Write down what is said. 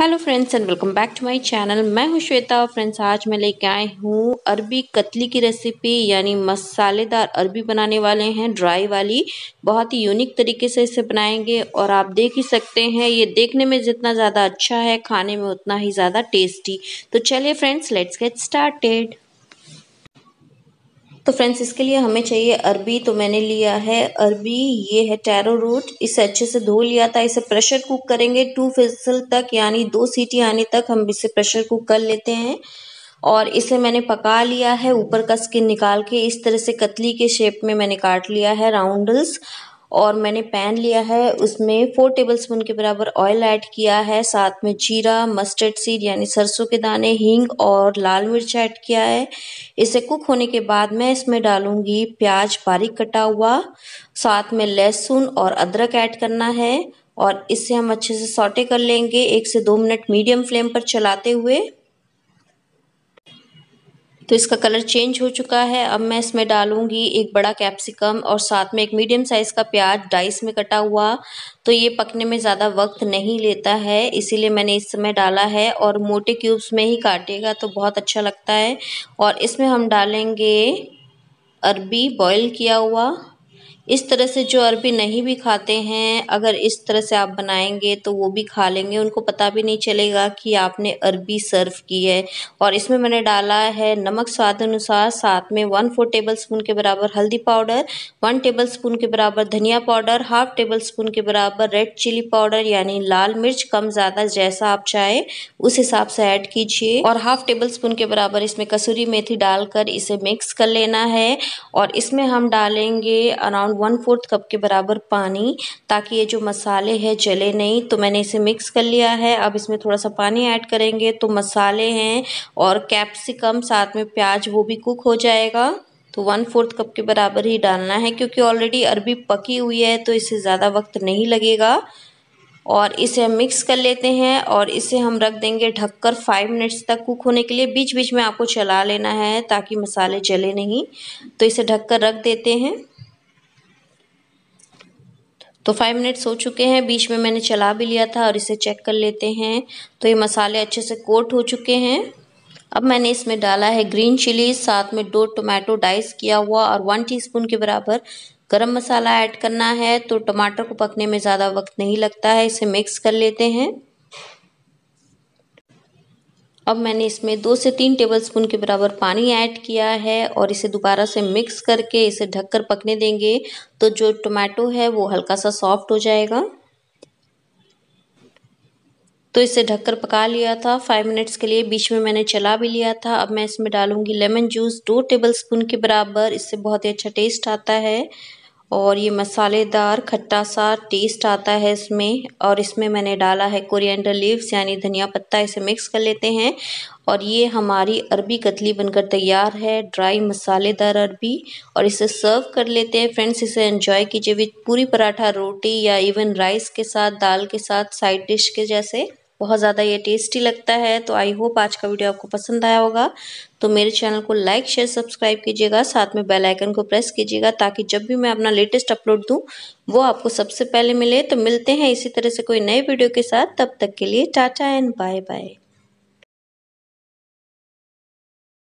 hello friends and welcome back to my channel मैं हूं श्वेता और फ्रेंड्स आज मैं लेके आए हूं अरबी कतली की रेसिपी यानी मसालेदार अरबी बनाने वाले हैं ड्राई वाली बहुत ही यूनिक तरीके से इसे बनाएंगे और आप देख ही सकते हैं ये देखने में जितना ज़्यादा अच्छा है खाने में उतना ही ज़्यादा टेस्टी तो चलिए फ्रेंड्स लेट्स गेट स्टार्टेड तो फ्रेंड्स इसके लिए हमें चाहिए अरबी तो मैंने लिया है अरबी ये है टैरो रूट इसे अच्छे से धो लिया था इसे प्रेशर कुक करेंगे टू फिजल तक यानी दो सीटी आने तक हम इसे प्रेशर कुक कर लेते हैं और इसे मैंने पका लिया है ऊपर का स्किन निकाल के इस तरह से कतली के शेप में मैंने काट लिया है राउंडल्स और मैंने पैन लिया है उसमें फोर टेबल स्पून के बराबर ऑयल ऐड किया है साथ में जीरा मस्टर्ड सीड यानी सरसों के दाने हींग और लाल मिर्च ऐड किया है इसे कुक होने के बाद मैं इसमें डालूंगी प्याज बारीक कटा हुआ साथ में लहसुन और अदरक ऐड करना है और इसे हम अच्छे से सौटे कर लेंगे एक से दो मिनट मीडियम फ्लेम पर चलाते हुए तो इसका कलर चेंज हो चुका है अब मैं इसमें डालूंगी एक बड़ा कैप्सिकम और साथ में एक मीडियम साइज़ का प्याज डाइस में कटा हुआ तो ये पकने में ज़्यादा वक्त नहीं लेता है इसीलिए मैंने इस समय डाला है और मोटे क्यूब्स में ही काटेगा तो बहुत अच्छा लगता है और इसमें हम डालेंगे अरबी बॉयल किया हुआ इस तरह से जो अरबी नहीं भी खाते हैं अगर इस तरह से आप बनाएंगे तो वो भी खा लेंगे उनको पता भी नहीं चलेगा कि आपने अरबी सर्व की है और इसमें मैंने डाला है नमक स्वाद अनुसार साथ में वन फोर टेबल स्पून के बराबर हल्दी पाउडर वन टेबल स्पून के बराबर धनिया पाउडर हाफ टेबल स्पून के बराबर रेड चिली पाउडर यानी लाल मिर्च कम ज़्यादा जैसा आप चाहे उस हिसाब से ऐड कीजिए और हाफ टेबल स्पून के बराबर इसमें कसूरी मेथी डालकर इसे मिक्स कर लेना है और इसमें हम डालेंगे around around one fourth cup के बराबर पानी ताकि ये जो मसाले हैं जले नहीं तो मैंने इसे मिक्स कर लिया है अब इसमें थोड़ा सा पानी ऐड करेंगे तो मसाले हैं और कैप्सिकम साथ में प्याज वो भी कुक हो जाएगा तो वन फोर्थ कप के बराबर ही डालना है क्योंकि ऑलरेडी अरबी पकी हुई है तो इसे ज़्यादा वक्त नहीं लगेगा और इसे हम मिक्स कर लेते हैं और इसे हम रख देंगे ढककर फाइव मिनट्स तक कुक होने के लिए बीच बीच में आपको चला लेना है ताकि मसाले जले नहीं तो इसे ढककर रख देते हैं तो फाइव मिनट्स हो चुके हैं बीच में मैंने चला भी लिया था और इसे चेक कर लेते हैं तो ये मसाले अच्छे से कोट हो चुके हैं अब मैंने इसमें डाला है ग्रीन चिली साथ में दो टोमेटो डाइस किया हुआ और वन टीस्पून के बराबर गरम मसाला ऐड करना है तो टमाटर को पकने में ज़्यादा वक्त नहीं लगता है इसे मिक्स कर लेते हैं अब मैंने इसमें दो से तीन टेबलस्पून के बराबर पानी ऐड किया है और इसे दोबारा से मिक्स करके इसे ढककर पकने देंगे तो जो टोमेटो है वो हल्का सा सॉफ्ट हो जाएगा तो इसे ढककर पका लिया था फाइव मिनट्स के लिए बीच में मैंने चला भी लिया था अब मैं इसमें डालूंगी लेमन जूस दो टेबलस्पून के बराबर इससे बहुत ही अच्छा टेस्ट आता है और ये मसालेदार खट्टा सा टेस्ट आता है इसमें और इसमें मैंने डाला है कोरिएंडर लीव्स यानी धनिया पत्ता इसे मिक्स कर लेते हैं और ये हमारी अरबी कतली बनकर तैयार है ड्राई मसालेदार अरबी और इसे सर्व कर लेते हैं फ्रेंड्स इसे एंजॉय कीजिए विद पूरी पराठा रोटी या इवन राइस के साथ दाल के साथ साइड डिश के जैसे बहुत ज़्यादा ये टेस्टी लगता है तो आई होप आज का वीडियो आपको पसंद आया होगा तो मेरे चैनल को लाइक शेयर सब्सक्राइब कीजिएगा साथ में बेल आइकन को प्रेस कीजिएगा ताकि जब भी मैं अपना लेटेस्ट अपलोड दूँ वो आपको सबसे पहले मिले तो मिलते हैं इसी तरह से कोई नए वीडियो के साथ तब तक के लिए टाटा एंड बाय बाय